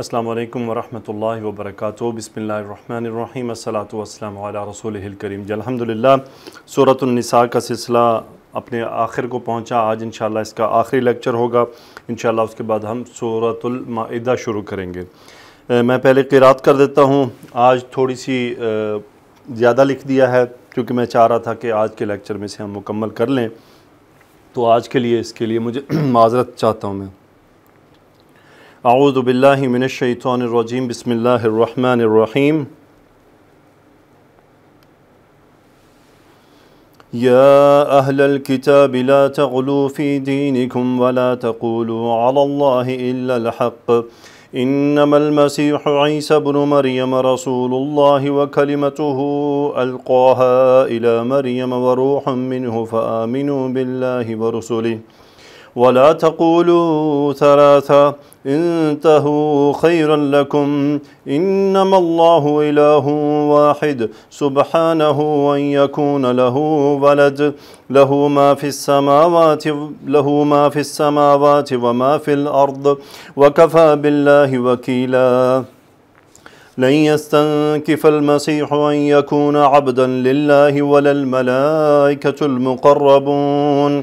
अल्लाम वरहमल वबरक बसमीम असलातम रसूल करीम जलहमदिल्ला सूरतनसा का सिलसिला अपने आखिर को पहुँचा आज इन इसका आखिरी लेक्चर होगा इन उसके बाद हम सूरतलमादा शुरू करेंगे मैं पहले किरात कर देता हूँ आज थोड़ी सी ज़्यादा लिख दिया है क्योंकि मैं चाह रहा था कि आज के लेक्चर में से हम मुकम्मल कर लें तो आज के लिए इसके लिए मुझे माजरत चाहता हूँ मैं أعوذ بالله من الشيطان الرجيم بسم الله الرحمن الرحيم يا أهل الكتاب لا تغلوا في دينكم ولا تقولوا على الله إلا الحق إنما المسيح عيسى بن مريم رسول الله وكلمته ألقاها إلى مريم وروح منه فآمنوا بالله ورسله ولا تقولوا ثلاثة انتهوا خيرا لكم إنما الله إله واحد سبحانه أن يكون له ولد له ما في السماوات له ما في السماوات وما في الأرض وكفى بالله وكيلا لن يستنكف المسيح أن يكون عبدا لله ولا الملائكة المقربون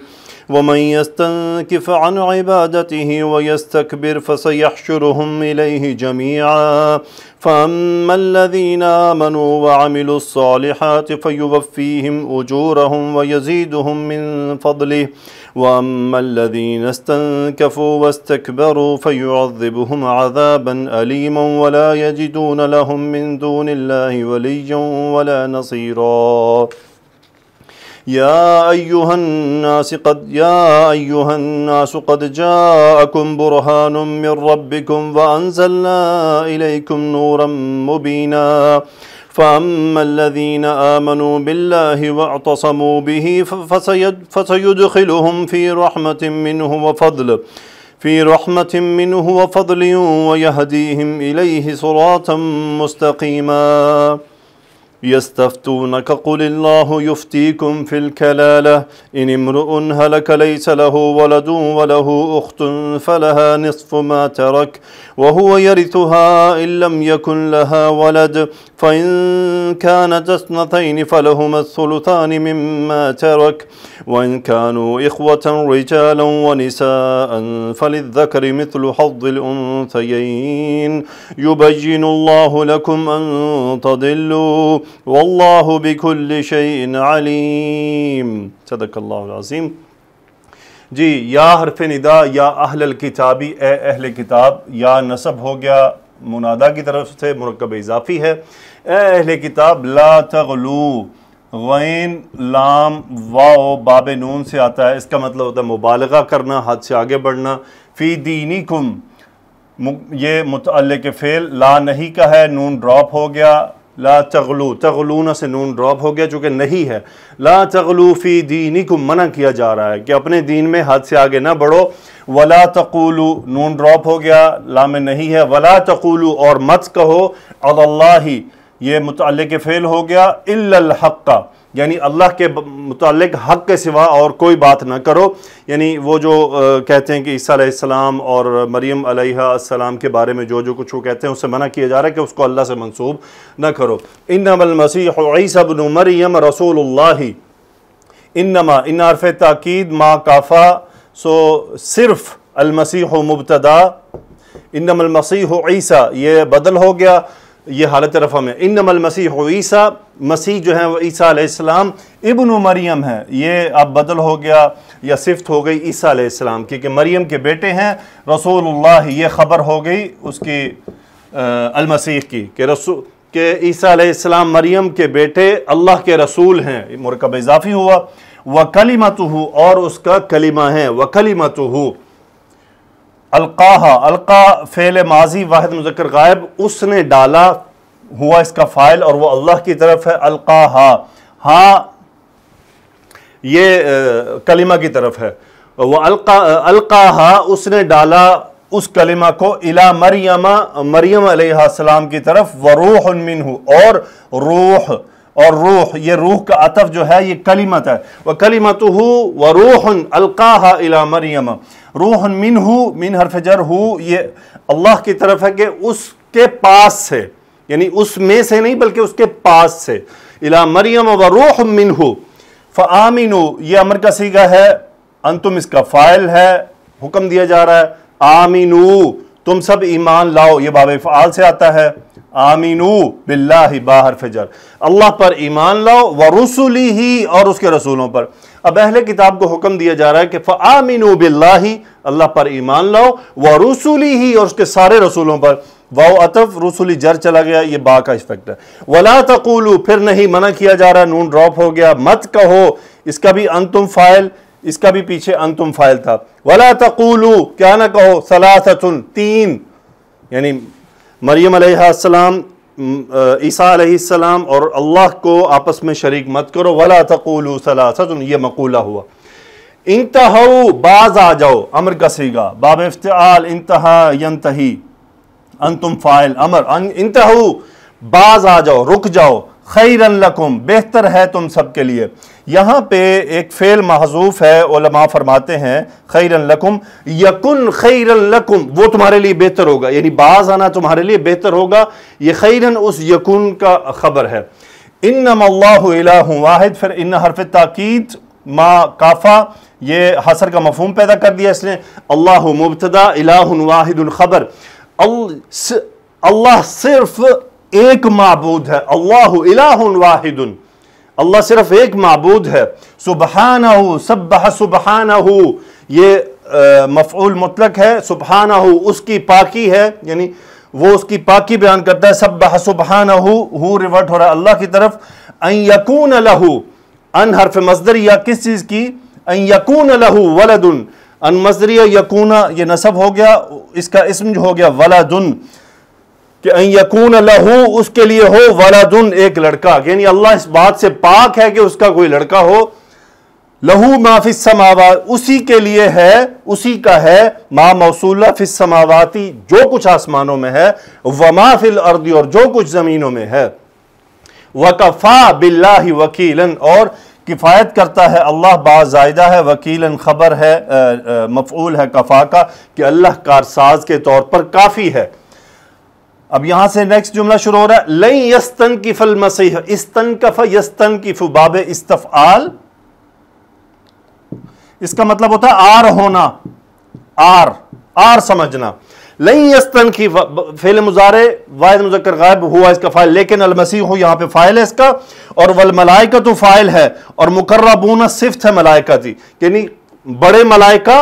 ومن يستنكف عن عبادته ويستكبر فسيحشرهم إليه جميعا فأما الذين آمنوا وعملوا الصالحات فيوفيهم أجورهم ويزيدهم من فضله وأما الذين استنكفوا واستكبروا فيعذبهم عذابا أليما ولا يجدون لهم من دون الله وليا ولا نصيرا يا أيها الناس قد يا أيها الناس قد جاءكم برهان من ربكم وأنزلنا إليكم نورا مبينا فأما الذين آمنوا بالله واعتصموا به فسيدخلهم في رحمة منه وفضل في رحمة منه وفضل ويهديهم إليه صراطا مستقيما يستفتونك قل الله يفتيكم في الكلالة إن امرؤ هلك ليس له ولد وله أخت فلها نصف ما ترك وهو يرثها إن لم يكن لها ولد فإن كانت اثنتين فلهما الثلثان مما ترك وإن كانوا إخوة رجالا ونساء فللذكر مثل حظ الأنثيين يبين الله لكم أن تضلوا वल्लाहु बिकुल्ल शैइन अलीम अजीम जी या हरफ निदा या अहल किताबी ए अहल किताब या नसब हो गया मुनादा की तरफ से मुरकब इजाफ़ी है ए अहल किताब ला तगलू गैन लाम वाओ बाब नून से आता है इसका मतलब होता है मुबालगा करना हद से आगे बढ़ना फ़ी दीनी कुम ये मुतल के फ़ेल ला नहीं का है नून ड्रॉप हो गया ला तगलू तगलूना से नून ड्रॉप हो गया चूँकि नहीं है ला तगलू फ़ी दीनी को मना किया जा रहा है कि अपने दीन में हाथ से आगे ना बढ़ो वला तकुलू नून ड्रॉप हो गया ला में नहीं है वला तकुलू और मत कहो अल्लाह ये मुतल फ़ेल हो गया इल्ल हक़ का यानी अल्लाह के मतलब हक़ के सिवा और कोई बात ना करो यानी वो जो आ, कहते हैं कि ईसा और मरियम अलैहिस्सलाम के बारे में जो जो कुछ वो कहते हैं उससे मना किया जा रहा है कि उसको अल्लाह से मनसूब ना करो इन नमलमसीबन मरियम रसूल इन नमा इन आरफ ताक़द माँ काफ़ा सो सिर्फ़ अलमसीह मुबतदा इन नमलमसीह ईसा ये बदल हो गया ये हालत रफ़ा में इन नमल मसीह ईसा मसीह जो है वह ईसा आसमाम इबन मरियम है ये अब बदल हो गया या सिफ्त हो गई ईसा आसमाम कि मरियम के बेटे हैं रसूलुल्लाह ये ख़बर हो गई उसकी अलमसीह की कि रसू के ईसा आसमाम मरियम के बेटे अल्लाह के रसूल हैं मरकब इजाफ़ी हुआ व कलीमत और उसका कलीमा है व कलीमत अलका अलका फ़ेल माजी वाहिद मुजक्र गायब उसने डाला हुआ इसका फ़ाइल और वो अल्लाह की तरफ है हा हाँ ये आ, कलिमा की तरफ है वह अलका हा उसने डाला उस कलिमा को इला मरियमा मरियम सलाम की तरफ वरूह हूँ और रूह और रूह ये रूह का अतफ जो है ये कलीमत है वह कलीमत हो व रूह अलका इला मरियम रूह मिन हो मिन हरफ जर हो ये अल्लाह की तरफ है कि उसके पास से यानी उसमें से नहीं बल्कि उसके पास से इला मरियम व रूह मिन हो फ़ामिन ये अमर का सीगा है अंतुम इसका फ़ाइल है हुक्म दिया जा रहा है आमिनू तुम सब ईमान लाओ ये बाब फ़ाल से आता है आमीनू बिल्लाहि बाहर फजर अल्लाह पर ईमान लाओ व रसुली ही और उसके रसूलों पर अब अहले किताब को हुक्म दिया जा रहा है कि फ़ामिनू बिल्लाहि अल्लाह पर ईमान लाओ व रसुली ही और उसके सारे रसूलों पर वाओ अतफ रसूली जर चला गया ये बा का इफेक्ट है वला तकूलू फिर नहीं मना किया जा रहा नून ड्रॉप हो गया मत कहो इसका भी अंतुम फाइल इसका भी पीछे अंतुम फाइल था वला तकूलू क्या ना कहो सलासतुन तीन यानी मरियम अलैहिस्सलाम ईसा अलैहिस्सलाम और अल्लाह को आपस में शरीक मत करो वला तकूलू सलासा सलासत ये मकूला हुआ इंतहाऊ बाज आ जाओ अमर का सीगा बाब इफ्ताल इंतहा यंतही अंतुम फ़ाइल अमर अं, इंतहाऊ बाज आ जाओ रुक जाओ खैरकुम बेहतर है तुम सब के लिए यहाँ पे एक फ़ेल महजूफ है ओलमा फरमाते हैं खैर लकुम यकुन खैरकुम वो तुम्हारे लिए बेहतर होगा यानी बाज आना तुम्हारे लिए बेहतर होगा ये खैरन उस यकुन का ख़बर है इन वाहिद फिर इन हरफ ताक़ीद मा काफ़ा ये हसर का मफहम पैदा कर दिया इसने अल्लाह मुबतदा इलाहन वाहिदुल ख़बर अल्लाह सिर्फ़ एक माबूद है अल्लाह वाहिदुन अल्लाह सिर्फ एक माबूद है सुबहाना हो सब सुबहाना हो ये मफूल मुतलक है सुबहाना हो उसकी पाकी है यानी वो उसकी पाकी बयान करता है सब बह सुबहाना हो रिवर्ट हो रहा है अल्लाह की तरफ अं यकून लहू अन हरफ मजदर या किस चीज़ की अं यकून लहू वलदुन अन मजदर यकून ये नसब हो गया इसका इसम जो हो गया वलदन कि यकून लहू उसके लिए हो वलादुन एक लड़का यानी अल्लाह इस बात से पाक है कि उसका कोई लड़का हो लहू माफिस समावात उसी के लिए है उसी का है मा मौसूला फिस समावाती जो कुछ आसमानों में है वमा फिल अर्दी और जो कुछ ज़मीनों में है वकफ़ा बिल्ला वकीलन और किफ़ायत करता है अल्लाह बाजायदा है वकीलन ख़बर है मफूल है कफ़ा का कि अल्लाह कारसाज के तौर पर काफ़ी है अब यहां से नेक्स्ट जुमला शुरू हो रहा है लई यस्तन की फल मसीह इस्तन कफ यस्तन की फुबाब इस्तफ आल इसका मतलब होता है आर होना आर आर समझना लई यस्तन की फेल मुजारे वायद मुजक्कर गायब हुआ इसका फाइल लेकिन अलमसीह हो यहां पे फाइल है इसका और वल मलाइका तो फाइल है और मुकर्रबूना सिफ्त है मलाइका की यानी बड़े मलाइका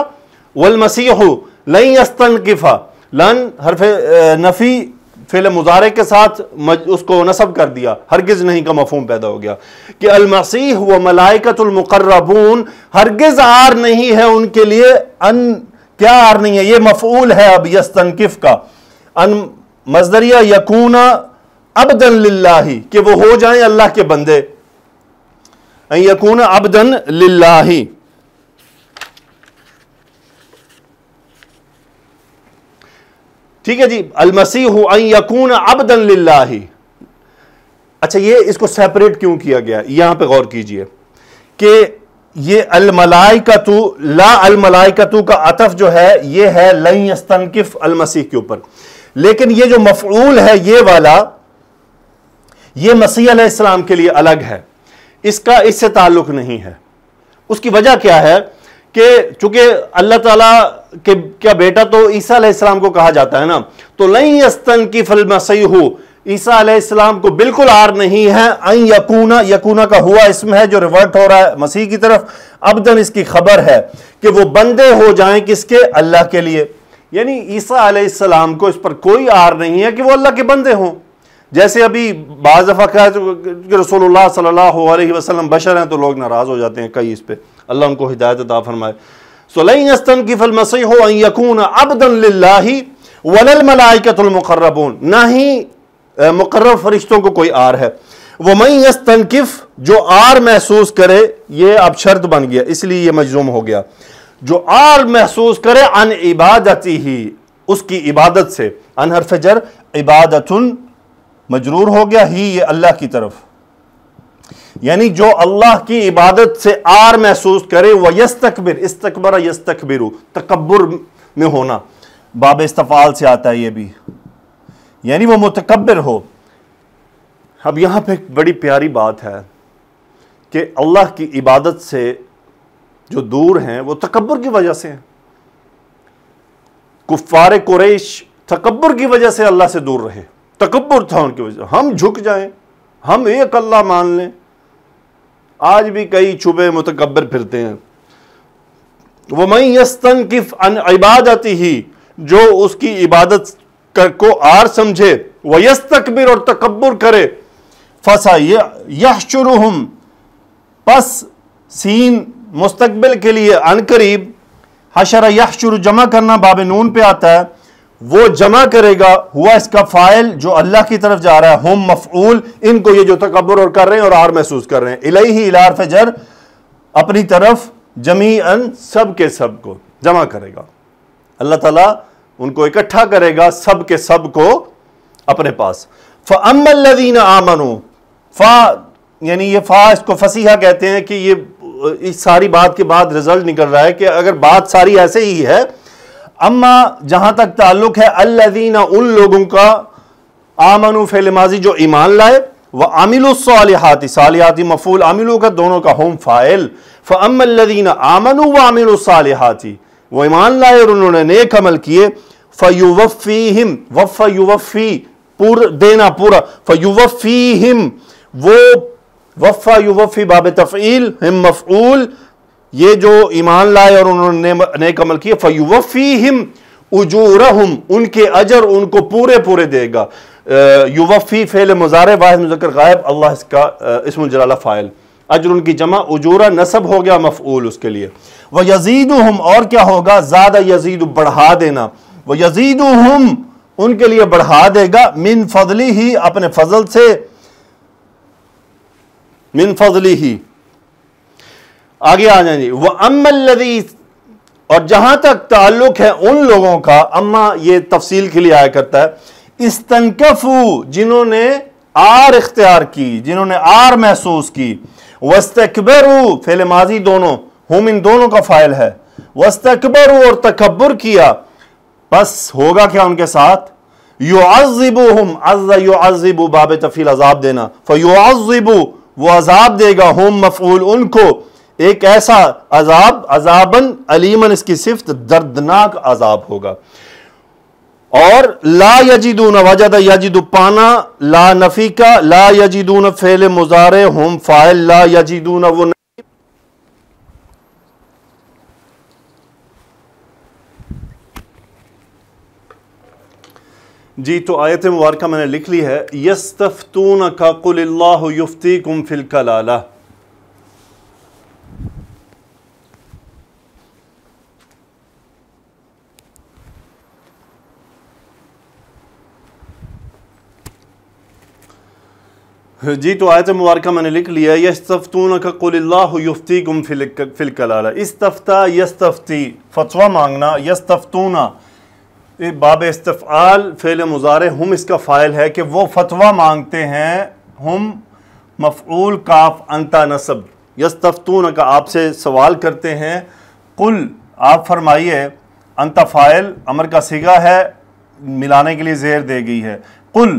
वल मसीह लई यस्तन किफा लन हरफ नफ़ी फेल मुजारे के साथ उसको नसब कर दिया हरगिज़ नहीं का मफहम पैदा हो गया कि अलमसीह व मलाइकतुलमकर्रबून हरगिज़ आर नहीं है उनके लिए अन क्या आर नहीं है ये मफूल है अब यस तनकफ का अन मजदरिया यकूना अबदन लाही कि वो हो जाए अल्लाह के बंदे अब अबदन लाही ठीक है जी अलमसीह यकून अबदन लाला अच्छा ये इसको सेपरेट क्यों किया गया यहां पे गौर कीजिए कि ये अलमलाइकतु ला अलमलाइकतु का अतफ जो है ये है लई लईस्तनकिफ अलमसीह के ऊपर लेकिन ये जो मफरूल है ये वाला ये मसीह इस्लाम के लिए अलग है इसका इससे ताल्लुक नहीं है उसकी वजह क्या है कि चूंकि अल्लाह ताला के क्या बेटा तो ईसा अलैहिस्सलाम को कहा जाता है ना तो लई अस्तन की फल मसई हो ईसा अलैहिस्सलाम को बिल्कुल आर नहीं है आई यकूना यकूना का हुआ इसमें है जो रिवर्ट हो रहा है मसीह की तरफ अबदन इसकी खबर है कि वो बंदे हो जाएं किसके अल्लाह के लिए यानी ईसा अलैहिस्सलाम को इस पर कोई आर नहीं है कि वो अल्लाह के बंदे हों जैसे अभी बाज़ दफ़ा कहा कि रसोल्ला सल्ला वसलम बशर हैं तो लोग नाराज़ हो जाते हैं कई इस पर अल्लाह उनको हिदायत अदा फरमाए सलैस्तन की हो यकून अबदन वलमलाइकतमकर्रबून ना ही मुकर्रब फरिश्तों को कोई आर है वह मई तनकिफ जो आर महसूस करे ये अब शर्त बन गया इसलिए यह मजलूम हो गया जो आर महसूस करे अन इबादती ही उसकी इबादत से अनहर फजर इबादत मजरूर हो गया ही ये अल्लाह की तरफ यानी जो अल्लाह की इबादत से आर महसूस करे वह यस तकबिर इस तकबर यस तकबिर तकबर में होना बाब इस्तफ़ाल से आता है ये भी यानी वो मुतकबर हो अब यहाँ पे एक बड़ी प्यारी बात है कि अल्लाह की इबादत से जो दूर हैं वो तकबर की वजह से हैं कुफ़ार कुरैश तकबर की वजह से अल्लाह से दूर रहे तकबर था उनकी वजह हम झुक जाएं हम एक अल्लाह मान लें आज भी कई छुपे मुतकबर फिरते हैं वो मई यस्तन की इबादत ही जो उसकी इबादत कर को आर समझे वह यस तकबिर और तकबर करे फसा यह शुरू हम पस सीन मुस्तबिल के लिए अनकरीब हशर यह शुरू जमा करना बाब नून पे आता है वो जमा करेगा हुआ इसका फाइल जो अल्लाह की तरफ जा रहा है होम मफूल इनको ये जो तकबर और कर रहे हैं और आर महसूस कर रहे हैं इलाई ही इलार फजर अपनी तरफ जमी अन सब के सब को जमा करेगा अल्लाह ताला उनको इकट्ठा करेगा सब के सब को अपने पास फ़मल्लिन आमनो फ़ा यानी ये फ़ा इसको फसीहा कहते हैं कि ये इस सारी बात के बाद रिजल्ट निकल रहा है कि अगर बात सारी ऐसे ही है अम्मा जहां तक ताल्लुक है अल्लादीन उन लोगों का आमन फेलमाजी जो ईमान लाए वह आमिलसालहाती सालियाती मफूल आमिलों का दोनों का होम फ़ाइल फमीन आमन व आमिलसालहाती वो ईमान लाए और उन्होंने नेक अमल किए फ़युवफ़ी हिम वफ़ देना पूरा फ़युवफ़ी हिम वो वफ़ा युवफ़ी बाब तफ़ील हिम मफ़ूल ये जो ईमान लाए और उन्होंने नेक अमल किए फयुवफ़ी हिम उजूरहम उनके अजर उनको पूरे पूरे देगा युवफ़ी फ़ेल मुजार वाहिद गायब अल्लाह इसका इसम जलाला फ़ाइल अजर उनकी जमा उजूरा नसब हो गया मफूल उसके लिए वह यजीद हम और क्या होगा ज़्यादा यजीद बढ़ा देना वह यजीद हम उनके लिए बढ़ा देगा मिन फजली ही अपने फजल से मिन फजली ही आगे आ जी वह अम्मी और जहां तक ताल्लुक है उन लोगों का अम्मा ये तफसील के लिए आया करता है इस तनकफू जिन्होंने आर इख्तियार की जिन्होंने आर महसूस की वस्तकबरू फेले माजी दोनों हम इन दोनों का फायल है वस्तकबरू और तकबर किया बस होगा क्या उनके साथ अजिबू हम यो अजिबू बाब तफील अजाब देना अजिबू वो अजाब देगा हम मफूल उनको एक ऐसा अजाब अजाबन अलीमन इसकी सिफत दर्दनाक अजाब होगा और ला यजीदू नवाजा यजीदू पाना ला नफीका ला ला न फेल मुजारे होम फाइल ला न वो जी तो आयत मुबारक मैंने लिख ली है यस्तफ़तून का कुल्ला कुम फिल कलाला जी तो आयत मुबारक मैंने लिख लिया का कुल्लाफ्ती गुम तफ्ता यस यस्तफ़ती फतवा मांगना यस्तफ़तूना बाब इस्तफ़ाल फ़ेल मुजार हम इसका फ़ाइल है कि वो फतवा मांगते हैं हम मफूल काफ अंता नसब यस्तफ़तून का आपसे सवाल करते हैं कुल आप फरमाइए अंता फ़ाइल अमर का सिगा है मिलाने के लिए जेर दे गई है कुल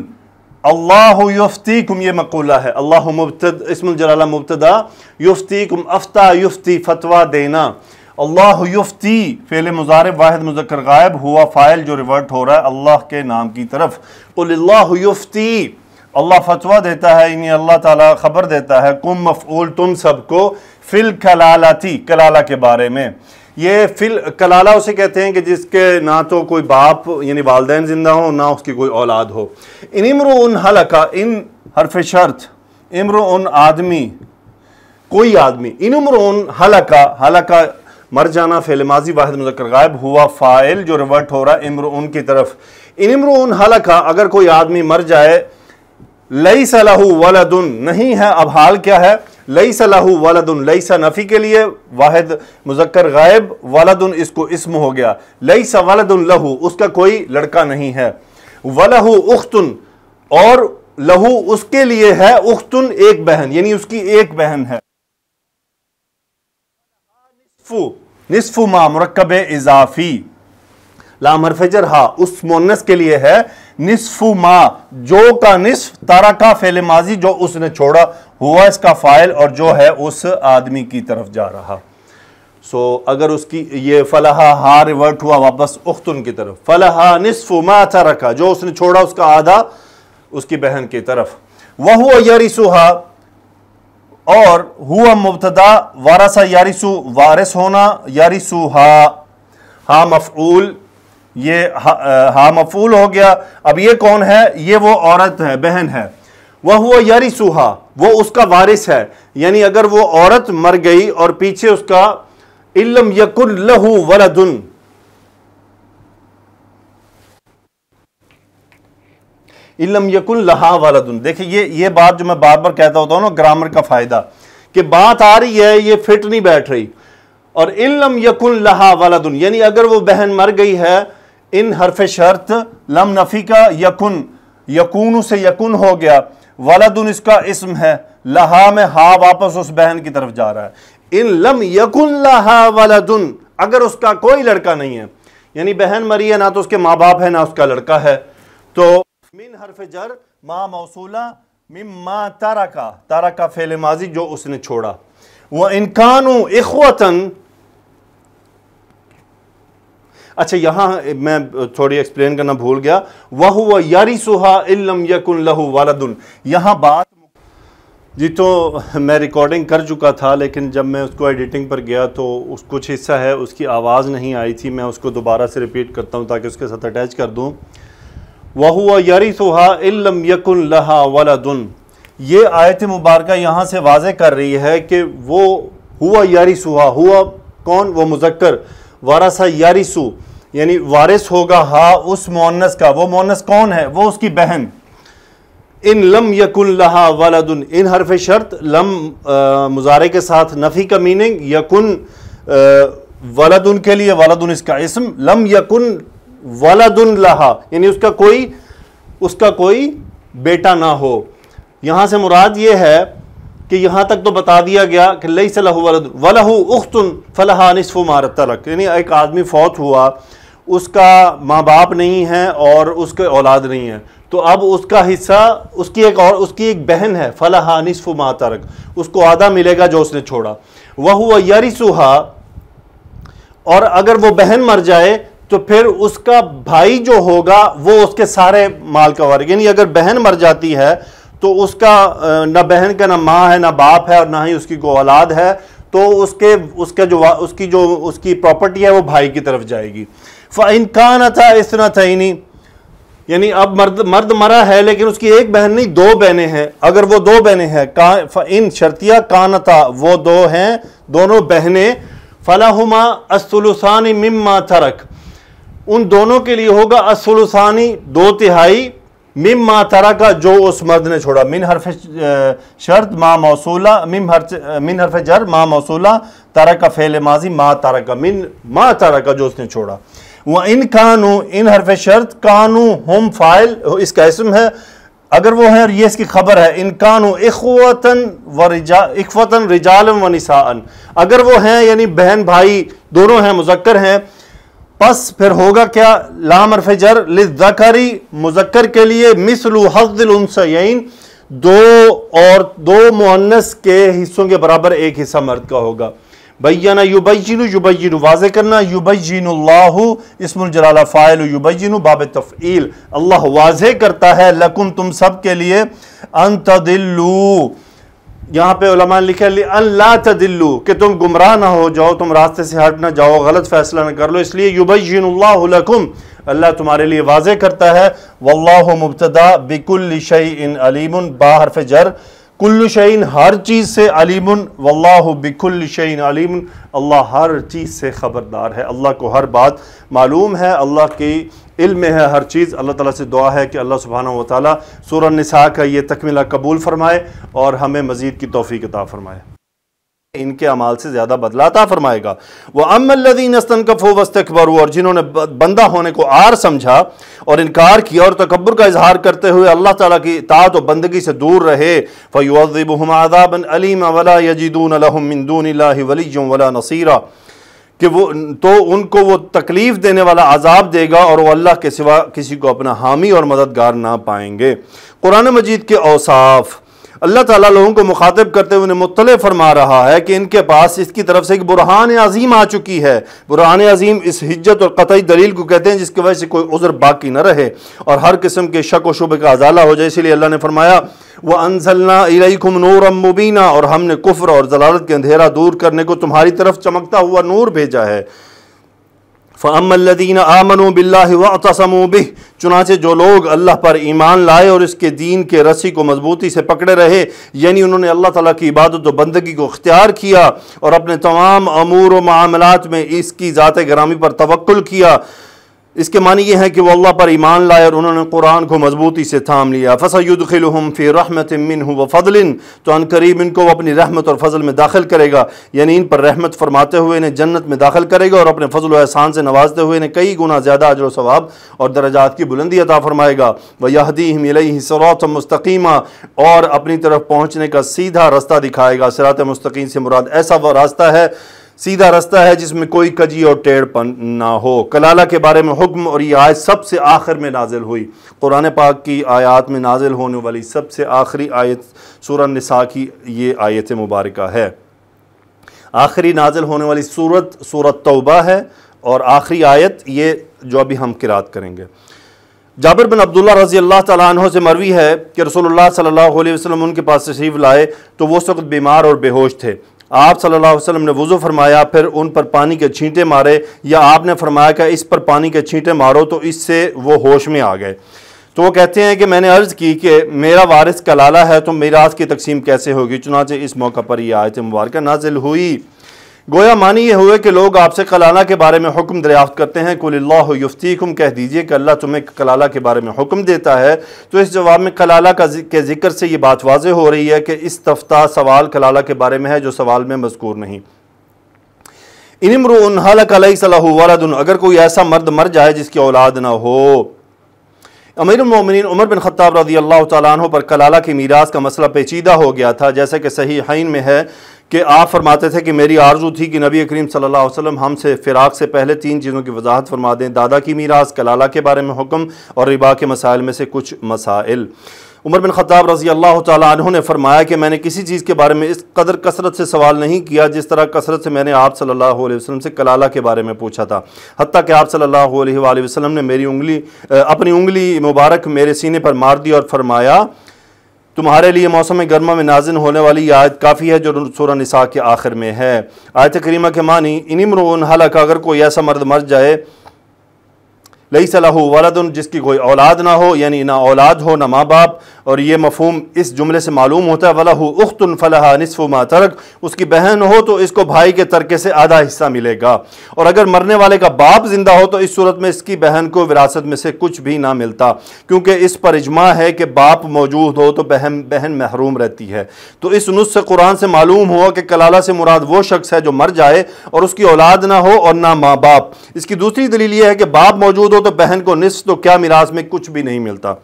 अल्लाह कुम ये मकूला है अल्लाह मुबतद इसमजला मुबतदा युफ्तीकुम अफ्ता युफ्ती फतवा देना अल्लाह युफ्ती फ़ेल मुजार वाहिद मुजक्र गायब हुआ फ़ाइल जो रिवर्ट हो रहा है अल्लाह के नाम की तरफ कुल्लाह युफ्ती अल्लाह फतवा देता है इन अल्लाह ताला ख़बर देता है कुम मफूल तुम सबको फिल थी कलाला के बारे में ये फिल कलाला उसे कहते हैं कि जिसके ना तो कोई बाप यानी वालदेन ज़िंदा हो ना उसकी कोई औलाद हो इन इम्र उन हलका इन हरफ शर्त इम्र उन आदमी कोई आदमी इन उम्र उन हलका हलका मर जाना फेल माजी वाहिद मुजक्र गायब हुआ फ़ाइल जो रिवर्ट हो रहा है इम्र उन की तरफ इन इम्र उन हलका अगर कोई आदमी मर जाए लई सलाहू वलदन नहीं है अब हाल क्या है लई सलाहू वालदन लईसा नफ़ी के लिए वाहिद मुजक्कर गायब वालदन इसको इसम हो गया लई सा वालदन लहू उसका कोई लड़का नहीं है वलहू उख्तुन और लहू उसके लिए है उख्तुन एक बहन यानी उसकी एक बहन है निस्फु मा मरकब इजाफी लामरफजर हा उस मोनस के लिए है निसफू मा जो का निसफ तारा का फेल माजी जो उसने छोड़ा हुआ इसका फाइल और जो है उस आदमी की तरफ जा रहा सो so, अगर उसकी ये फलाहा हा रिवर्ट हुआ वापस उख्तुन की तरफ फलाहा निसफ मा था रखा जो उसने छोड़ा उसका आधा उसकी बहन की तरफ वह हुआ यारिसुहा और हुआ मुबतदा वारसा यारिसु वारिस होना यारिसुहा हा मफूल ये हा, हा मफूल हो गया अब ये कौन है ये वो औरत है बहन है वह हुआ यारी सुहा वो उसका वारिस है यानी अगर वो औरत मर गई और पीछे उसका इलम यकुल लहू वलदुन इलम यकुन लहा वलदुन देखिए ये ये बात जो मैं बार बार कहता होता हूं ना ग्रामर का फायदा कि बात आ रही है ये फिट नहीं बैठ रही और इलम यकुन लहा वलदुन यानी अगर वो बहन मर गई है इन हरफ शर्त लम नफ़ी का यकुन यकून से यकुन हो गया वलदन इसका इसम है लहा में हा वापस उस बहन की तरफ जा रहा है इन लम यकुन लहा वलदन अगर उसका कोई लड़का नहीं है यानी बहन मरी है ना तो उसके माँ बाप है ना उसका लड़का है तो मिन हरफ जर माँ मौसूला मिम माँ तारा का तारा का फेले माजी जो उसने छोड़ा वह इनकानू इखवतन अच्छा यहाँ मैं थोड़ी एक्सप्लेन करना भूल गया वह हुआ यारी सुहा इलम यकुन लहू दुन यहाँ बात जी तो मैं रिकॉर्डिंग कर चुका था लेकिन जब मैं उसको एडिटिंग पर गया तो उस कुछ हिस्सा है उसकी आवाज़ नहीं आई थी मैं उसको दोबारा से रिपीट करता हूँ ताकि उसके साथ अटैच कर दूँ वह हुआ यारी सुहा इलम यकुन लहा दुन ये आयत मुबारक यहाँ से वाज कर रही है कि वो हुआ यारी सुहा हुआ कौन वो मुजक्कर वारसा यारिसू यानी वारिस होगा हा उस मोनस का वो मोनस कौन है वो उसकी बहन इन लम यकुल लहा वालदुन इन हरफ शर्त लम मुजारे के साथ नफ़ी का मीनिंग यकुन वालदुन के लिए वालदुन इसका इसम लम यकुन वालदुन लहा यानी उसका कोई उसका कोई बेटा ना हो यहाँ से मुराद ये है कि यहाँ तक तो बता दिया गया कि लई सलाह वलहू उख्तन फलहा नसफ़ मारत तलक यानी एक आदमी फौत हुआ उसका माँ बाप नहीं है और उसके औलाद नहीं है तो अब उसका हिस्सा उसकी एक और उसकी एक बहन है फलहा नसफ़ मा तरक उसको आधा मिलेगा जो उसने छोड़ा वह हुआ यारी सुहा और अगर वो बहन मर जाए तो फिर उसका भाई जो होगा वो उसके सारे माल का वारिक यानी अगर बहन मर जाती है तो उसका ना बहन का ना माँ है ना बाप है और ना ही उसकी को औलाद है तो उसके उसका जो उसकी जो उसकी प्रॉपर्टी है वो भाई की तरफ जाएगी ना था इस ना था ही नहीं यानी अब मर्द मर्द मरा है लेकिन उसकी एक बहन नहीं दो बहनें हैं अगर वो दो बहनें हैं का इन शर्तिया कान था वो दो हैं दोनों बहनें फलाहुमा असलुसानी मिम्मा थरक उन दोनों के लिए होगा असलुसानी दो तिहाई मिम मा का जो उस मर्द ने छोड़ा मिन हरफ शर्त माँ मौसूला मिम हर मिन हरफ जर माँ मौसूला का फेल माजी माँ का मिन माँ का जो उसने छोड़ा वह इन कानू इन हरफ शर्त कानू हम फ़ाइल इसका इसम है अगर वो है और ये इसकी खबर है इन कानू इखवतन व रिजा इखवतन रिजालम व निसान अगर वो हैं यानी बहन भाई दोनों हैं मुजक्कर हैं पस फिर होगा क्या लाम जर लिजरी मुजक्कर के लिए मिसलू हजदिलसैन दो और दो मुहन्नस के हिस्सों के बराबर एक हिस्सा मर्द का होगा बैना युबैन युबैन वाज करना युबैन इसमजलाला फ़ायल युबैन बाब तफ़ील अल्लाह वाज करता है लकुम तुम सब के लिए अंत दिल्लू यहाँ पे उलमा ने लिखा अल्लाह तदिल्लू कि तुम गुमराह ना हो जाओ तुम रास्ते से हट ना जाओ गलत फैसला ना कर लो इसलिए युबैनकुम अल्लाह तुम्हारे लिए वाज करता है वल्लाह मुबतदा बिकुल इन अलीम बाहरफ जर कुल्ल शईन हर चीज़ से अलीम वल्लाह बिकुल शईन अल्लाह हर चीज़ से ख़बरदार है अल्लाह को हर बात मालूम है अल्लाह की इल्म में है हर चीज़ अल्लाह ताला से दुआ है कि अल्लाह सुबहाना वाली सूर नसा का ये तकमीला कबूल फ़रमाए और हमें मज़ीद की तोफ़ी किताब फ़रमाए इनके अमाल से ज़्यादा बदला अता फ़रमाएगा वह अमदीन अस्तन कफ़ो वस्तकबर और जिन्होंने बंदा होने को आर समझा और इनकार किया और तकबर का इजहार करते हुए अल्लाह ताला की तात और बंदगी से दूर रहे फ़युज़िब हम अलीम वला यजीदून अलहमिंदून वली वला नसीरा कि वो तो उनको वो तकलीफ़ देने वाला आज़ाब देगा और वो अल्लाह के सिवा किसी को अपना हामी और मददगार ना पाएंगे कुरान मजीद के औसाफ़ अल्लाह ताला लोगों को मुखातब करते हुए उन्हें मुतल फरमा रहा है कि इनके पास इसकी तरफ से एक बुरहान अजीम आ चुकी है बुरहान अजीम इस हिज्जत और कतई दलील को कहते हैं जिसकी वजह से कोई उज़र बाकी न रहे और हर किस्म के शक व शुभ का अजाला हो जाए इसीलिए अल्लाह ने फरमाया वह अनजलना खुम नूर मुबीना और हमने कुफर और जलालत के अंधेरा दूर करने को तुम्हारी तरफ चमकता हुआ नूर भेजा है फ़मदीन आमन बिल्ला बिह चुनाचे जो लोग अल्लाह पर ईमान लाए और इसके दीन के रस्सी को मजबूती से पकड़े रहे यानी उन्होंने अल्लाह ताली की इबादत व बंदगी को अख्तियार किया और अपने तमाम अमूर व मामलात में इसकी ज़ात ग्रामी पर तवक्ल किया इसके मानी ये हैं कि वह अल्लाह पर ईमान लाए और उन्होंने कुरान को मजबूती से थाम लिया ख़िलुम फिर रहमत मिन व फ़जलिन तो अन करीब इनको वह अपनी रहमत और फजल में दाखिल करेगा यानी इन पर रहमत फरमाते हुए इन्हें जन्नत में दाखिल करेगा और अपने फजल एहसान से नवाजते हुए इन्हें कई गुना ज़्यादा अजर सवाब और दर्जात की बुलंदी अदा फ़रमाएगा व यहदीम सरात मस्तकीम और अपनी तरफ पहुँचने का सीधा रास्ता दिखाएगा सरात मस्तकीम से मुराद ऐसा वह रास्ता है सीधा रास्ता है जिसमें कोई कजी और टेढ़पन ना हो कलाला के बारे में हुक्म और यह आयत सबसे आखिर में नाजिल हुई कुरान पाक की आयात में नाजिल होने वाली सबसे आखिरी आयत सूरह निसा की ये आयत मुबारक है आखिरी नाजिल होने वाली सूरत सूरत तौबा है और आखिरी आयत ये जो अभी हम किरात करेंगे जाबिर बिन अब्दुल्ला रजी अल्लाह तह से मरवी है कि रसोल्ला सल्लल्लाहु अलैहि वसल्लम उनके पास तशरीफ़ लाए तो वो उस वक्त बीमार और बेहोश थे आप सल्लल्लाहु अलैहि वसल्लम ने वज़ू फरमाया फिर उन पर पानी के छींटे मारे या आपने फरमाया कि इस पर पानी के छींटे मारो तो इससे वो होश में आ गए तो वो कहते हैं कि मैंने अर्ज़ की कि मेरा वारिस कलाला है तो आज की तकसीम कैसे होगी चुनाचे इस मौका पर यह आयत मुबारक नाजिल हुई गोया मानी ये हुए कि लोग आपसे कलाला के बारे में हुक्म दरियाफ्त करते हैं युफ्तीकुम कह दीजिए कि अल्लाह तुम्हें कलाला के बारे में हुक्म देता है तो इस जवाब में कलाला का के जिक्र से ये बात वाज हो रही है कि इस तफ्ता सवाल कलाला के बारे में है जो सवाल में मजकूर नहीं इनमरुन हलकलदन अगर कोई ऐसा मर्द मर जाए जिसकी औलाद ना हो अमीर मोमिन उमर बिन ख़त्ताब रजी अल्लाह तु पर कलाला की मीरास का मसला पेचीदा हो गया था जैसे कि सही हन में है कि आप फरमाते थे कि मेरी आरजू थी कि नबी करीम सल्लल्लाहु अलैहि वसल्लम हमसे फ़िराक से पहले तीन चीज़ों की वजाहत फरमा दें दादा की मीराज कलाला के बारे में हुक्म और रिबा के मसाइल में से कुछ मसाइल उमर बिन खत्ताब रज़ी अल्लाह तु ने फरमाया कि मैंने किसी चीज़ के बारे में इस कदर कसरत से सवाल नहीं किया जिस तरह कसरत से मैंने आप सल्लल्लाहु अलैहि वसल्लम से कलाला के बारे में पूछा था हती कि आप सल्लल्लाहु अलैहि वसल्लम ने मेरी उंगली अपनी उंगली मुबारक मेरे सीने पर मार दी और फरमाया तुम्हारे लिए मौसम गर्मा में नाजिन होने वाली आयत काफ़ी है जो सूर निसा के आखिर में है आयत करीमा के मानी इनमरून हालांकि अगर कोई ऐसा मर्द मर जाए लई सलाह वलद जिसकी कोई औलाद ना हो यानी ना औलाद हो ना माँ बाप और ये मफहम इस जुमले से मालूम होता है वला उख्तन फलाह नसफ़ मा तरक उसकी बहन हो तो इसको भाई के तरके से आधा हिस्सा मिलेगा और अगर मरने वाले का बाप जिंदा हो तो इस सूरत में इसकी बहन को विरासत में से कुछ भी ना मिलता क्योंकि इस पर इजमा है कि बाप मौजूद हो तो बहन बहन महरूम रहती है तो इस नुस्ख कुरान से मालूम हुआ कि कलाला से मुराद वो शख्स है जो मर जाए और उसकी औलाद ना हो और ना माँ बाप इसकी दूसरी दलील यह है कि बाप मौजूद हो तो बहन को निस तो क्या मिराज में कुछ भी नहीं मिलता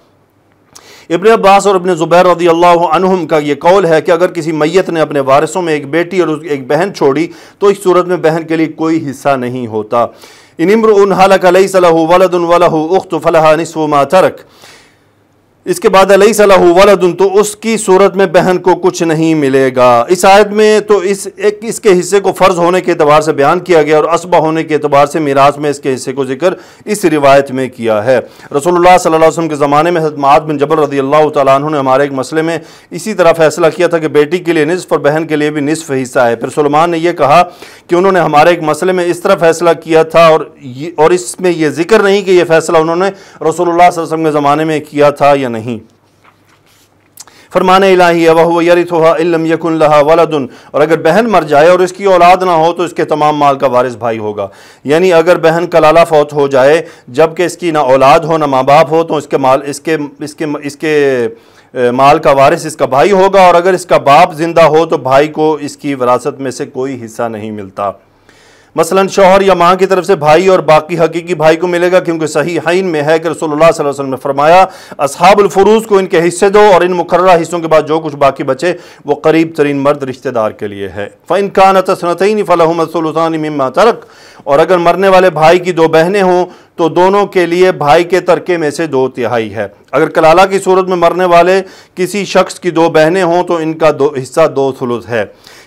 इबन अब्बास और इबन ज़ुबैर रदी अल्लाम का ये कौल है कि अगर किसी मैत ने अपने वारिसों में एक बेटी और एक बहन छोड़ी तो इस सूरत में बहन के लिए कोई हिस्सा नहीं होता इनम्र उन हालक अलई सलाह वलद उन वलह उख्त फलहा नसव मातरक इसके बाद अलई सलाह तो उसकी सूरत में बहन को कुछ नहीं मिलेगा इस आयत में तो इस एक इसके हिस्से को फ़र्ज होने के अतबार से बयान किया गया और असबा होने के अतबार से मीरास में इसके हिस्से को जिक्र इस रिवायत में किया है रसोल्ला सल्ला वसम के ज़माने में हजमात बिन जबर रदी अल्लाह तु ने हमारे एक मसले में इसी तरह फैसला किया था कि बेटी के लिए नसफ़ और बहन के लिए भी नसफ़ हिस्सा है फिर सलमान ने यह कहा कि उन्होंने हमारे एक मसले में इस तरह फैसला किया था और और इसमें यह जिक्र नहीं कि यह फ़ैसला उन्होंने रसोल्ला वसम के ज़माने में किया था या नहीं नहीं फरमान इलाही अवह यरित इलम यकुन लहा वलदन और अगर बहन मर जाए और इसकी औलाद ना हो तो इसके तमाम माल का वारिस भाई होगा यानी अगर बहन कलाला फौत हो जाए जबकि इसकी ना औलाद हो ना माँ बाप हो तो इसके माल इसके इसके इसके, इसके माल का वारिस इसका भाई होगा और अगर इसका बाप ज़िंदा हो तो भाई को इसकी विरासत में से कोई हिस्सा नहीं मिलता मसलन शोहर या माँ की तरफ से भाई और बाकी हकीकी भाई को मिलेगा क्योंकि सही हईन में है कि रसोल्ला वसलम ने फरमाया असहाबुलफरूज को इनके हिस्से दो और इन मुकर्रा हिस्सों के बाद जो कुछ बाकी बचे वो करीब तरीन मर्द रिश्तेदार के लिए है फ़ैन कान तसनतनी मिमा तरक और अगर मरने वाले भाई की दो बहनें हों तो दोनों के लिए भाई के तरके में से दो तिहाई है अगर कलाला की सूरत में मरने वाले किसी शख्स की दो बहनें हों तो इनका दो हिस्सा दो सुलूस है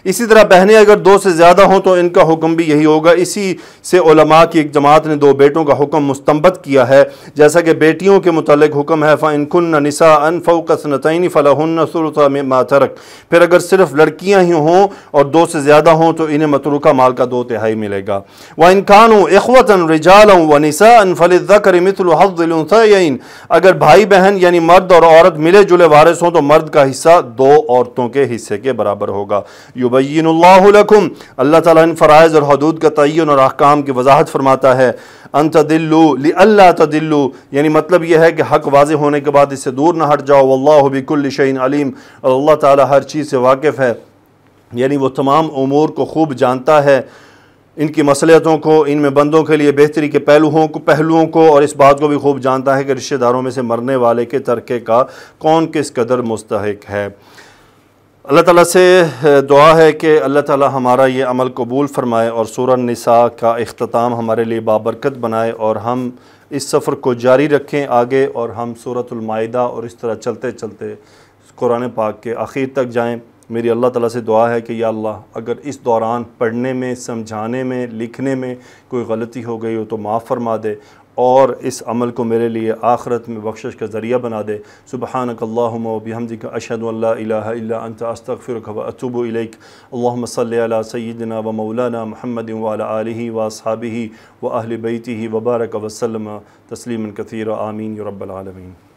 इसी तरह बहनें अगर दो से ज़्यादा हों तो इनका हुक्म भी यही होगा इसी से उलमा की एक जमात ने दो बेटों का हुक्म मुस्तबत किया है जैसा कि बेटियों के मतलब हुक्म है खुन नसा अनफ़ोकसनतनी फ़लाहन्नसा में मातरक फिर अगर सिर्फ लड़कियाँ ही हों और दो से ज़्यादा हों तो इन्हें मतरूका माल का दो तिहाई मिलेगा व इनकान अखवतन रिजाल व नसा अनफलकर मिसल अगर भाई बहन यानी मर्द और औरत मिले जुले वारिस हों तो मर्द का हिस्सा दो औरतों के हिस्से के बराबर होगा यू लकुम अल्लाह ताला इन फ़रज़ और हदूद का तयन और अहकाम की वजाहत फरमाता है अन तदिल्लू ला तदिल्लू यानी मतलब यह है कि हक वाजे होने के बाद इससे दूर ना हट जाओ अल्लाह बिकुल अलीम और अल्लाह ताला हर चीज़ से वाकिफ़ है यानी वो तमाम अमूर को खूब जानता है इनकी मसलियतों को इनमें बंदों के लिए बेहतरी के पहलुओं को पहलुओं को और इस बात को भी खूब जानता है कि रिश्तेदारों में से मरने वाले के तरक़े का कौन किस कदर मुस्तक है अल्लाह ताला से दुआ है कि अल्लाह ताला हमारा ये अमल कबूल फ़रमाए और सूर निसा का अख्ताम हमारे लिए बाबरकत बनाए और हम इस सफ़र को जारी रखें आगे और हम सूरतमायदा और इस तरह चलते चलते कुरान पाक के आखिर तक जाएं मेरी अल्लाह ताला से दुआ है कि या अल्लाह अगर इस दौरान पढ़ने में समझाने में लिखने में कोई गलती हो गई हो तो माफ़ फरमा दे और इस अमल को मेरे लिए आखरत में बख्शिश का ज़रिया बना दे सुबहान कल्लाबी का अशद अंत अस्तफ़िर अतुबलक अल्लाम सैदना व मौलाना महमद वाली वसाबी व अहल बैती वबारक वसलम तस्लीम कथीर आमीन रबालमीन